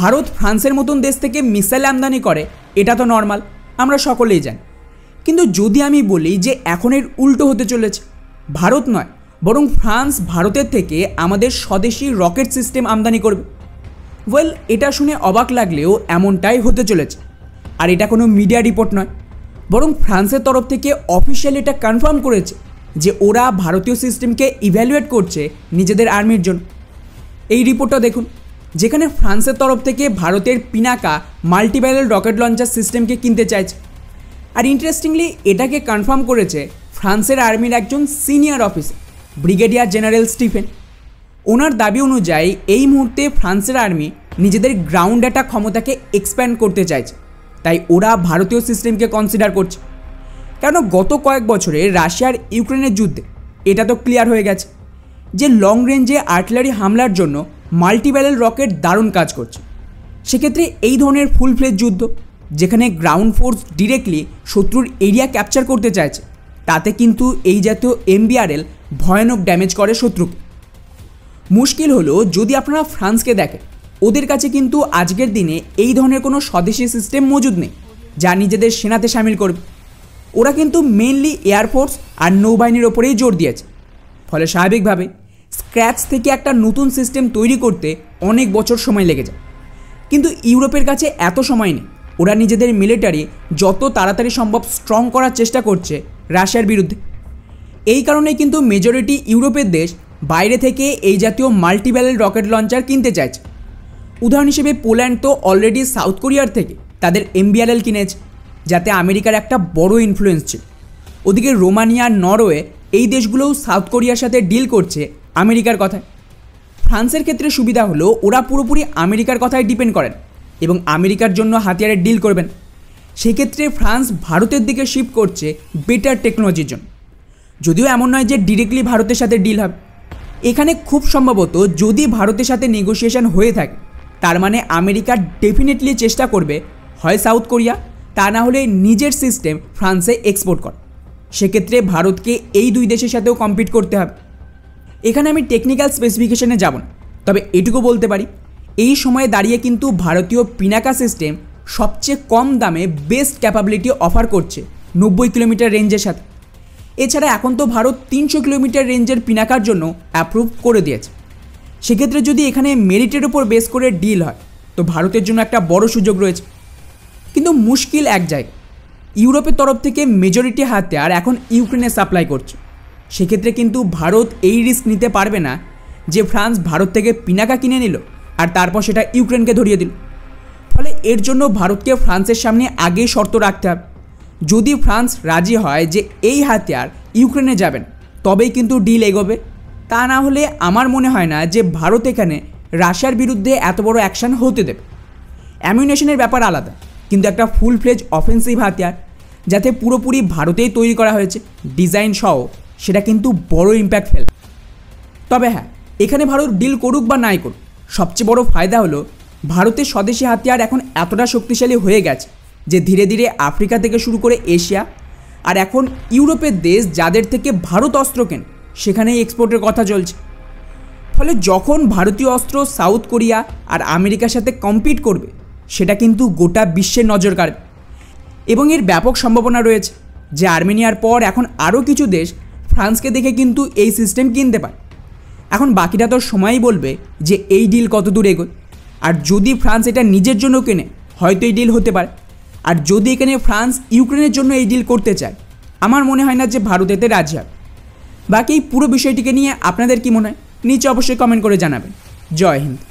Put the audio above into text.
ভারত ফ্রান্সের মতন দেশ থেকে মিসাইল আমদানি করে এটা তো নর্মাল আমরা সকলেই জানি কিন্তু যদি আমি বলি যে এখন এর উল্টো হতে চলেছে ভারত নয় বরং ফ্রান্স ভারতের থেকে আমাদের স্বদেশি রকেট সিস্টেম আমদানি করবে ওয়েল এটা শুনে অবাক লাগলেও এমনটাই হতে চলেছে আর এটা কোনো মিডিয়া রিপোর্ট নয় বরং ফ্রান্সের তরফ থেকে অফিসিয়ালি এটা কনফার্ম করেছে যে ওরা ভারতীয় সিস্টেমকে ইভ্যালুয়েট করছে নিজেদের আর্মির জন্য এই রিপোর্টটা দেখুন যেখানে ফ্রান্সের তরফ থেকে ভারতের পিনাকা মাল্টিব্যারেল রকেট লঞ্চার সিস্টেমকে কিনতে চাইছে আর ইন্টারেস্টিংলি এটাকে কনফার্ম করেছে ফ্রান্সের আর্মির একজন senior officer brigadier general Stephen ওনার দাবি অনুযায়ী এই মুহূর্তে ফ্রান্সের আর্মি নিজেদের গ্রাউন্ড অ্যাটাক ক্ষমতাকে এক্সপ্যান্ড করতে চাইছে তাই ওরা ভারতীয় সিস্টেমকে কনসিডার করছে কেন গত কয়েক বছরে রাশিয়ার ইউক্রেনের যুদ্ধে এটা তো ক্লিয়ার হয়ে গেছে যে লং রেঞ্জে আর্টিলারি হামলার জন্য মাল্টিব্যারেল রকেট দারুণ কাজ করছে সেক্ষেত্রে এই ধরনের ফুল ফ্লেজ যুদ্ধ যেখানে গ্রাউন্ড ফোর্স ডিরেক্টলি শত্রুর এরিয়া ক্যাপচার করতে চাইছে তাতে কিন্তু এই জাতীয় এমবিআরএল ভয়ানক ড্যামেজ করে শত্রুকে মুশকিল হলো যদি আপনারা ফ্রান্সকে দেখেন ওদের কাছে কিন্তু আজকের দিনে এই ধরনের কোনো স্বদেশি সিস্টেম মজুদ নেই যা নিজেদের সেনাতে সামিল করবে ওরা কিন্তু মেনলি এয়ারফোর্স আর নৌবাহিনীর ওপরেই জোর দিয়েছে ফলে স্বাভাবিকভাবে স্ক্র্যাচ থেকে একটা নতুন সিস্টেম তৈরি করতে অনেক বছর সময় লেগে যায় কিন্তু ইউরোপের কাছে এত সময় নেই ওরা নিজেদের মিলিটারি যত তাড়াতাড়ি সম্ভব স্ট্রং করার চেষ্টা করছে রাশিয়ার বিরুদ্ধে এই কারণে কিন্তু মেজরিটি ইউরোপের দেশ বাইরে থেকে এই জাতীয় মাল্টিব্যারেল রকেট লঞ্চার কিনতে চাইছে উদাহরণ হিসেবে পোল্যান্ড তো অলরেডি সাউথ কোরিয়ার থেকে তাদের এমবিআরএল কিনেছে যাতে আমেরিকার একটা বড় ইনফ্লুয়েন্স ছিল ওদিকে রোমানিয়া নরওয়ে এই দেশগুলোও সাউথ কোরিয়ার সাথে ডিল করছে আমেরিকার কথায় ফ্রান্সের ক্ষেত্রে সুবিধা হলো ওরা পুরোপুরি আমেরিকার কথায় ডিপেন্ড করেন এবং আমেরিকার জন্য হাতিয়ারে ডিল করবেন সেক্ষেত্রে ফ্রান্স ভারতের দিকে শিফট করছে বেটার টেকনোলজির জন্য যদিও এমন নয় যে ডিরেক্টলি ভারতের সাথে ডিল হবে এখানে খুব সম্ভবত যদি ভারতের সাথে নেগোসিয়েশান হয়ে থাকে তার মানে আমেরিকা ডেফিনেটলি চেষ্টা করবে হয় সাউথ কোরিয়া তা না হলে নিজের সিস্টেম ফ্রান্সে এক্সপোর্ট কর সেক্ষেত্রে ভারতকে এই দুই দেশের সাথেও কম্পিট করতে হবে এখানে আমি টেকনিক্যাল স্পেসিফিকেশনে যাব না তবে এটুকু বলতে পারি এই সময়ে দাঁড়িয়ে কিন্তু ভারতীয় পিনাকা সিস্টেম সবচেয়ে কম দামে বেস্ট ক্যাপাবিলিটি অফার করছে নব্বই কিলোমিটার রেঞ্জের সাথে এছাড়া এখন তো ভারত তিনশো কিলোমিটার রেঞ্জের পিনাকার জন্য অ্যাপ্রুভ করে দিয়েছে সেক্ষেত্রে যদি এখানে মেরিটের উপর বেস করে ডিল হয় তো ভারতের জন্য একটা বড় সুযোগ রয়েছে কিন্তু মুশকিল এক জায়গায় ইউরোপের তরফ থেকে মেজরিটি হাতে আর এখন ইউক্রেনে সাপ্লাই করছে সেক্ষেত্রে কিন্তু ভারত এই রিস্ক নিতে পারবে না যে ফ্রান্স ভারত থেকে পিনাকা কিনে নিল আর তারপর সেটা ইউক্রেনকে ধরিয়ে দিল ফলে এর জন্য ভারতকে ফ্রান্সের সামনে আগেই শর্ত রাখতে হবে যদি ফ্রান্স রাজি হয় যে এই হাতিয়ার ইউক্রেনে যাবেন তবেই কিন্তু ডিল এগোবে তা না হলে আমার মনে হয় না যে ভারত এখানে রাশিয়ার বিরুদ্ধে এত বড় অ্যাকশান হতে দেবে অ্যামিউনেশনের ব্যাপার আলাদা কিন্তু একটা ফুল ফ্লেজ অফেন্সিভ হাতিয়ার যাতে পুরোপুরি ভারতেই তৈরি করা হয়েছে ডিজাইন সহ সেটা কিন্তু বড় ইম্প্যাক্ট ফেল তবে হ্যাঁ এখানে ভারত ডিল করুক বা নাই করুক সবচেয়ে বড় ফায়দা হলো ভারতের স্বদেশি হাতিয়ার এখন এতটা শক্তিশালী হয়ে গেছে যে ধীরে ধীরে আফ্রিকা থেকে শুরু করে এশিয়া আর এখন ইউরোপের দেশ যাদের থেকে ভারত অস্ত্র কেন সেখানেই এক্সপোর্টের কথা চলছে ফলে যখন ভারতীয় অস্ত্র সাউথ কোরিয়া আর আমেরিকার সাথে কম্পিট করবে সেটা কিন্তু গোটা বিশ্বের নজর কাড়বে এবং এর ব্যাপক সম্ভাবনা রয়েছে যে আর্মেনিয়ার পর এখন আরও কিছু দেশ ফ্রান্সকে দেখে কিন্তু এই সিস্টেম কিনতে পারে এখন বাকিটা তো সময়ই বলবে যে এই ডিল কত দূর এগোয় আর যদি ফ্রান্স এটা নিজের জন্য কেনে হয়তো এই ডিল হতে পারে আর যদি এখানে ফ্রান্স ইউক্রেনের জন্য এই ডিল করতে চায় আমার মনে হয় না যে ভারত এতে রাজি হবে বাকি পুরো বিষয়টিকে নিয়ে আপনাদের কি মনে হয় নিচে অবশ্যই কমেন্ট করে জানাবেন জয় হিন্দ